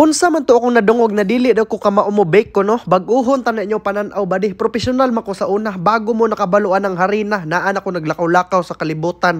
Unsa man to akong nadungog na dili daw ko ka maumo bake ko no baguhon tanan nyo pananaw badi profesional man sa una bago mo nakabaluan ang harina naa na ko naglakaw-lakaw sa kalibutan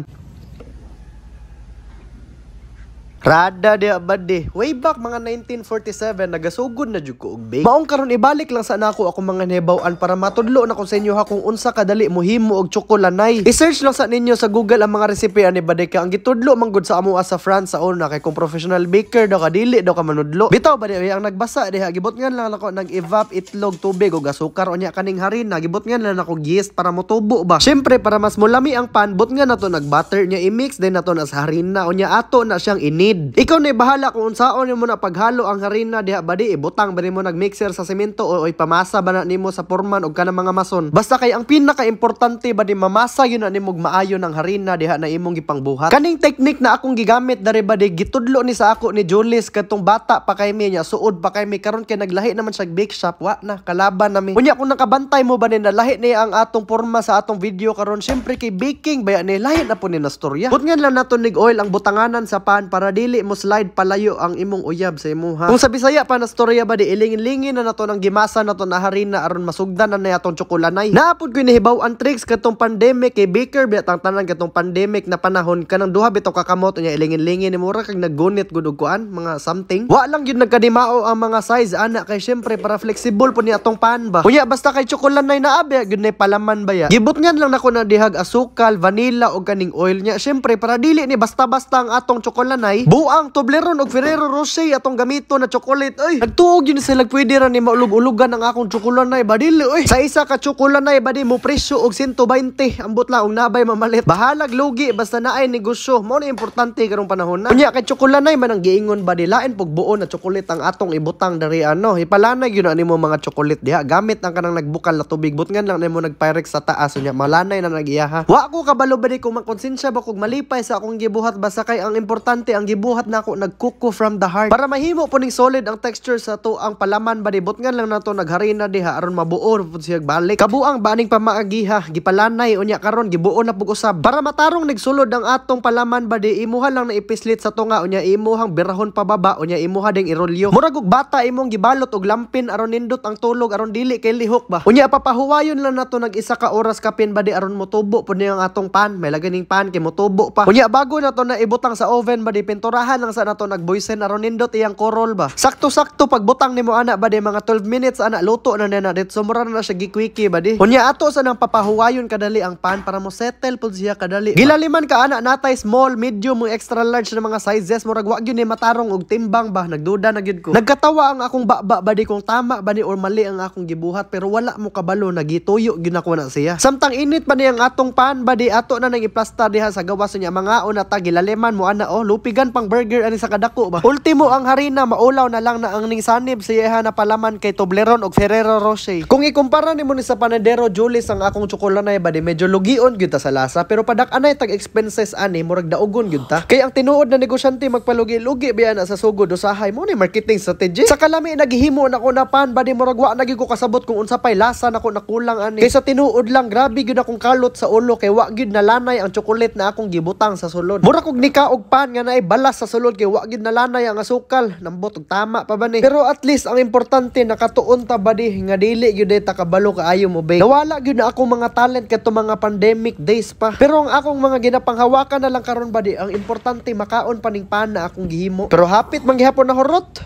Rada de abade. Way back mga 1947 nagasugod na jud ko og bake. Maong karon ibalik lang sa nako ako mga nebawan para matudlo na ko sa inyo ha kung unsa kadali mohimo og tsokolanay. I-search lang sa ninyo sa Google ang mga recipe ani Bade ka ang gitudlo manggod sa amoa sa France sa una kay kung professional baker daw ka dili daw ka manudlo. Bitaw ba di ang nagbasa diha gibot ngan lang nako nag evap itlog tubig og asukar unya kaning harina gibot ngan lang nako yeast para motubo ba. Syempre para mas mulami ang pan bot nga nato nag butter nya i-mix din nato na sa harina unya ato na siyang init kapatid. Ikaw na bahala kung unsaon nimo na paghalo ang harina diha badi ibutang ba nimo nagmixer sa semento o ipamasa ba na nimo sa forman og kanang mga mason. Basta kay ang pinakaimportante ba di mamasa yun na nimo maayo ng harina diha na imong gipangbuhat. Kaning technique na akong gigamit dari di gitudlo ni sa ako ni Julius katong bata pa kay niya suod pa kay karon kay naglahi naman siya bake shop wa na kalaban nami. Unya kung nakabantay mo ba ni na lahi ni ang atong forma sa atong video karon syempre kay baking baya ni lahi na po ni na storya. But nga lang nato nig oil ang butanganan sa pan para di dili mo slide palayo ang imong uyab sa imong ha. Kung sa Bisaya pa na storya ba di ilingin-lingin na nato ng gimasa na nato na harina aron masugdan na nayaton chokolanay. Naapod ko nahibaw ang tricks katong pandemic kay Baker bit ang tanan katong pandemic na panahon kanang duha bitaw kakamot nya ilingin-lingin ni mura kag naggunit gud ug kuan mga something. Wa lang gyud nagkadimao ang mga size ana kay syempre para flexible po ni atong pan ba. Kuya basta kay chokolanay na abi gud nay palaman ba ya. Gibot ngan lang nako na dihag asukal, vanilla o kaning oil nya syempre para dili ni basta-basta ang atong chokolanay. Buang Toblerone og Ferrero Rocher atong gamito na chocolate oy. Nagtuog yun sila pwede ra ni maulog-ulugan ang akong chocolate eh, ba dili oy. Sa isa ka chocolate eh, ba di mo presyo og 120 ambot la og nabay mamalit. Bahalag lugi basta naay negosyo. Mao na importante karong panahon na. Unya kay chocolate eh, man ang giingon ba di lain pug buo na chocolate ang atong ibutang dari ano. Ipalanay yun ani mo mga chocolate diha gamit ang kanang nagbukal la tubig ngan lang nimo nagpirex sa taas unya malanay na nagiyaha. Wa ko kabalo ba di ko makonsensya ba kog malipay sa akong gibuhat basta kay ang importante ang gibuhat gibuhat na na nagkuko from the heart. Para mahimo po ning solid ang texture sa to ang palaman ba nibot nga lang nato nagharina diha aron mabuo pud siya balik. Kabuang baning pamaagiha gipalanay unya karon gibuo na pug usab. Para matarong nigsulod ang atong palaman badi di imuha lang na ipislit sa tunga unya imuhang birahon pababa unya imuha ding irolyo. Murag og bata imong gibalot og lampin aron nindot ang tulog aron dili kay lihok ba. Unya papahuwayon lang nato nag isa ka oras kapin ba di aron motubo pud ang atong pan. May lagay ning pan kay motubo pa. Unya bago nato na ibutang sa oven badi di pintor murahan lang sa nato nagboysen aron nindot iyang korol ba. Sakto-sakto pagbutang nimo ana ba di mga 12 minutes ana luto na na dit sumura na siya gikwiki ba di. Kunya ato sa nang papahuwayon kadali ang pan para mo settle pud siya kadali. Gilaliman ka ana natay small, medium mo extra large na mga sizes murag wa gyud ni matarong og timbang ba nagduda na gyud ko. Nagkatawa ang akong baba ba di kung tama ba ni or mali ang akong gibuhat pero wala mo kabalo nagituyo gyud na siya. Samtang init pa ni ang atong pan ba di ato na nang iplasta diha sa gawas niya mga una ta gilaliman mo ana oh lupigan pang burger ani sa kadako ba. Ultimo ang harina maulaw na lang na ang ning sanib siya na palaman kay Toblerone og Ferrero Rocher. Kung ikumpara nimo ni sa Panadero Julius ang akong tsokolanay ba di medyo lugion gyud ta sa lasa pero padak-anay tag expenses ani murag daugon gyud ta. Kay ang tinuod na negosyante magpalugi-lugi biya na sa sugod usahay mo ni marketing strategy. Sa kalami naghihimo na ko na pan ba di murag wa na ko kasabot kung unsa pay lasa nako nakulang ani. Kay sa tinuod lang grabe gyud akong kalot sa ulo kay wa gyud nalanay ang tsokolate na akong gibutang sa sulod. Mura kog nikaog pan nga naay Alas sa sulod kay wagid nalanay ang asukal. Nambot og tama pa ba ni. Pero at least ang importante nakatuon ta ba di nga dili gyud ta kabalo kaayo mo bay. Nawala gyud na ako mga talent kadto mga pandemic days pa. Pero ang akong mga ginapanghawakan na lang karon ba di ang importante makaon paning pana akong gihimo. Pero hapit man na horot.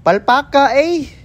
Palpaka eh.